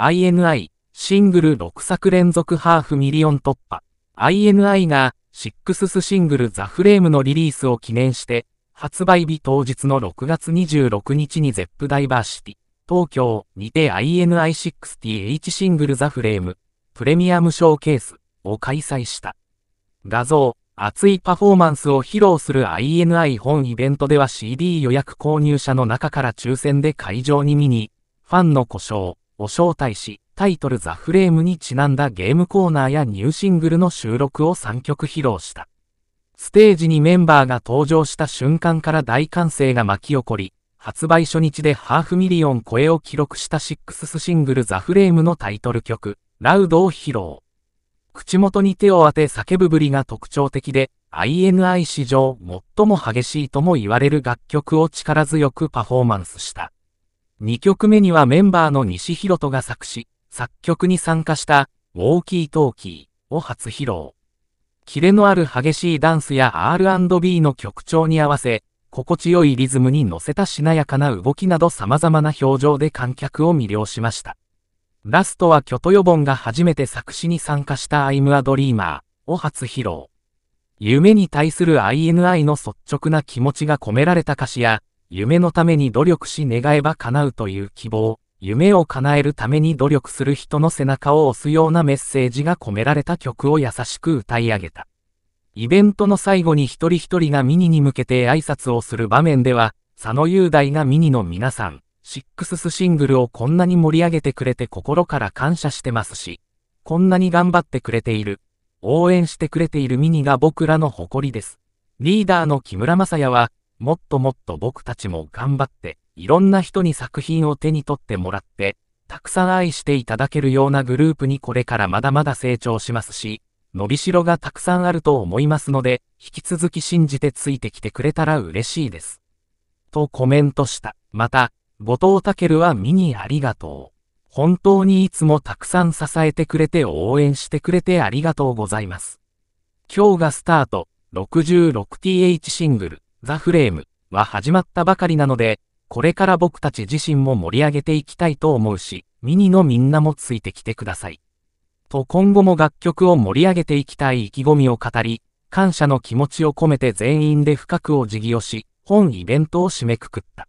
INI、シングル6作連続ハーフミリオン突破。INI が、シックススシングルザフレームのリリースを記念して、発売日当日の6月26日にゼップダイバーシティ、東京にて INI60H シングルザフレーム、プレミアムショーケースを開催した。画像、熱いパフォーマンスを披露する INI 本イベントでは CD 予約購入者の中から抽選で会場に見に、ファンの故障、を招待し、タイトルザ・フレームにちなんだゲームコーナーやニューシングルの収録を3曲披露した。ステージにメンバーが登場した瞬間から大歓声が巻き起こり、発売初日でハーフミリオン超えを記録したシックスシングルザ・フレームのタイトル曲、ラウドを披露。口元に手を当て叫ぶぶりが特徴的で、INI 史上最も激しいとも言われる楽曲を力強くパフォーマンスした。2曲目にはメンバーの西博人が作詞、作曲に参加した、ウォーキートーキーを初披露。キレのある激しいダンスや R&B の曲調に合わせ、心地よいリズムに乗せたしなやかな動きなど様々な表情で観客を魅了しました。ラストはキョトヨボンが初めて作詞に参加したアイムアドリーマーを初披露。夢に対する INI の率直な気持ちが込められた歌詞や、夢のために努力し願えば叶うという希望、夢を叶えるために努力する人の背中を押すようなメッセージが込められた曲を優しく歌い上げた。イベントの最後に一人一人がミニに向けて挨拶をする場面では、佐野雄大がミニの皆さん、シックススシングルをこんなに盛り上げてくれて心から感謝してますし、こんなに頑張ってくれている、応援してくれているミニが僕らの誇りです。リーダーの木村正也は、もっともっと僕たちも頑張って、いろんな人に作品を手に取ってもらって、たくさん愛していただけるようなグループにこれからまだまだ成長しますし、伸びしろがたくさんあると思いますので、引き続き信じてついてきてくれたら嬉しいです。とコメントした。また、後藤健は見にありがとう。本当にいつもたくさん支えてくれて応援してくれてありがとうございます。今日がスタート 66th シングルザ・フレームは始まったばかりなので、これから僕たち自身も盛り上げていきたいと思うし、ミニのみんなもついてきてください。と今後も楽曲を盛り上げていきたい意気込みを語り、感謝の気持ちを込めて全員で深くお辞儀をし、本イベントを締めくくった。